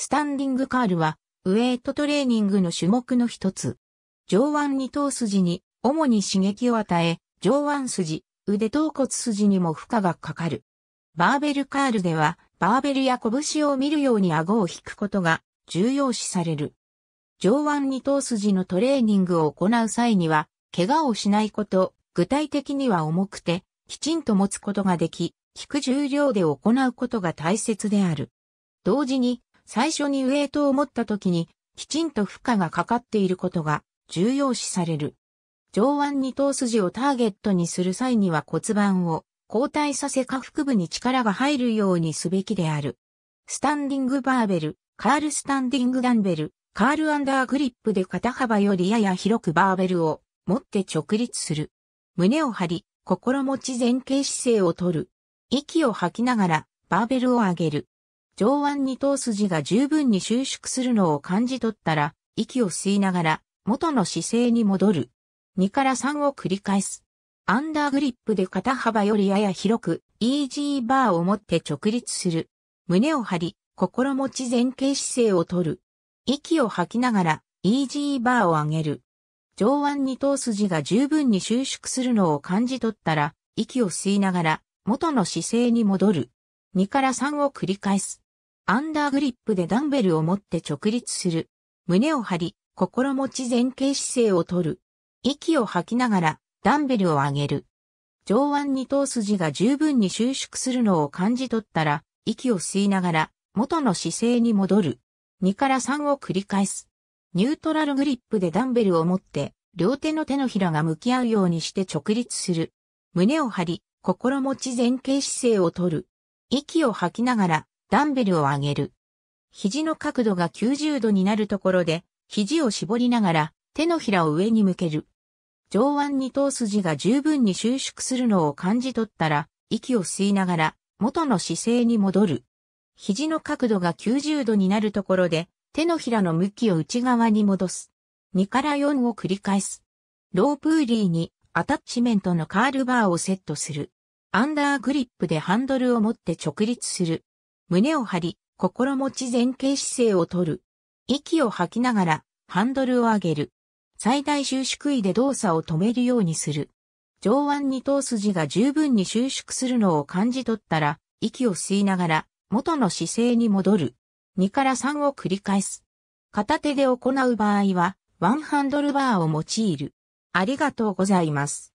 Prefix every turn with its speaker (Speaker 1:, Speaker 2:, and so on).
Speaker 1: スタンディングカールは、ウェイトトレーニングの種目の一つ。上腕二頭筋に、主に刺激を与え、上腕筋、腕頭骨筋にも負荷がかかる。バーベルカールでは、バーベルや拳を見るように顎を引くことが重要視される。上腕二頭筋のトレーニングを行う際には、怪我をしないこと、具体的には重くて、きちんと持つことができ、効く重量で行うことが大切である。同時に、最初にウェイトを持った時に、きちんと負荷がかかっていることが重要視される。上腕二頭筋をターゲットにする際には骨盤を交代させ下腹部に力が入るようにすべきである。スタンディングバーベル、カールスタンディングダンベル、カールアンダーグリップで肩幅よりやや広くバーベルを持って直立する。胸を張り、心持ち前傾姿勢をとる。息を吐きながらバーベルを上げる。上腕二頭筋が十分に収縮するのを感じ取ったら、息を吸いながら、元の姿勢に戻る。2から3を繰り返す。アンダーグリップで肩幅よりやや広く、イージーバーを持って直立する。胸を張り、心持ち前傾姿勢をとる。息を吐きながら、イージーバーを上げる。上腕二頭筋が十分に収縮するのを感じ取ったら、息を吸いながら、元の姿勢に戻る。2から3を繰り返す。アンダーグリップでダンベルを持って直立する。胸を張り、心持ち前傾姿勢をとる。息を吐きながらダンベルを上げる。上腕二頭筋が十分に収縮するのを感じ取ったら、息を吸いながら元の姿勢に戻る。2から3を繰り返す。ニュートラルグリップでダンベルを持って、両手の手のひらが向き合うようにして直立する。胸を張り、心持ち前傾姿勢をとる。息を吐きながらダンベルを上げる。肘の角度が90度になるところで、肘を絞りながら、手のひらを上に向ける。上腕二頭筋が十分に収縮するのを感じ取ったら、息を吸いながら、元の姿勢に戻る。肘の角度が90度になるところで、手のひらの向きを内側に戻す。2から4を繰り返す。ロープーリーにアタッチメントのカールバーをセットする。アンダーグリップでハンドルを持って直立する。胸を張り、心持ち前傾姿勢をとる。息を吐きながら、ハンドルを上げる。最大収縮位で動作を止めるようにする。上腕二頭筋が十分に収縮するのを感じ取ったら、息を吸いながら、元の姿勢に戻る。2から3を繰り返す。片手で行う場合は、ワンハンドルバーを用いる。ありがとうございます。